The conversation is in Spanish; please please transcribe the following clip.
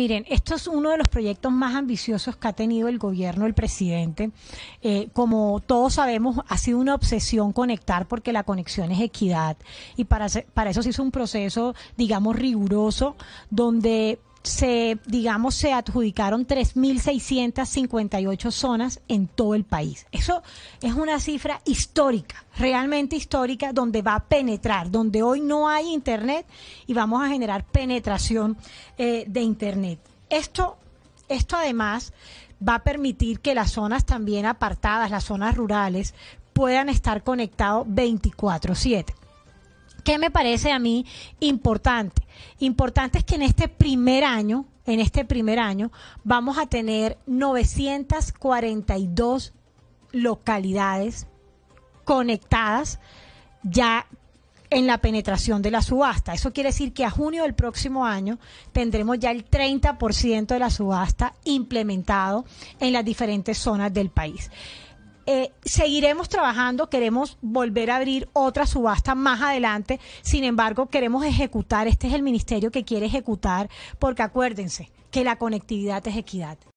Miren, esto es uno de los proyectos más ambiciosos que ha tenido el gobierno, el presidente. Eh, como todos sabemos, ha sido una obsesión conectar porque la conexión es equidad. Y para, para eso se hizo un proceso, digamos, riguroso, donde se, digamos, se adjudicaron 3.658 zonas en todo el país. Eso es una cifra histórica, realmente histórica, donde va a penetrar, donde hoy no hay Internet y vamos a generar penetración eh, de Internet. Esto, esto además va a permitir que las zonas también apartadas, las zonas rurales, puedan estar conectados 24/7. ¿Qué me parece a mí importante? Importante es que en este primer año, en este primer año, vamos a tener 942 localidades conectadas ya en la penetración de la subasta. Eso quiere decir que a junio del próximo año tendremos ya el 30% de la subasta implementado en las diferentes zonas del país. Eh, seguiremos trabajando, queremos volver a abrir otra subasta más adelante, sin embargo queremos ejecutar, este es el ministerio que quiere ejecutar, porque acuérdense que la conectividad es equidad.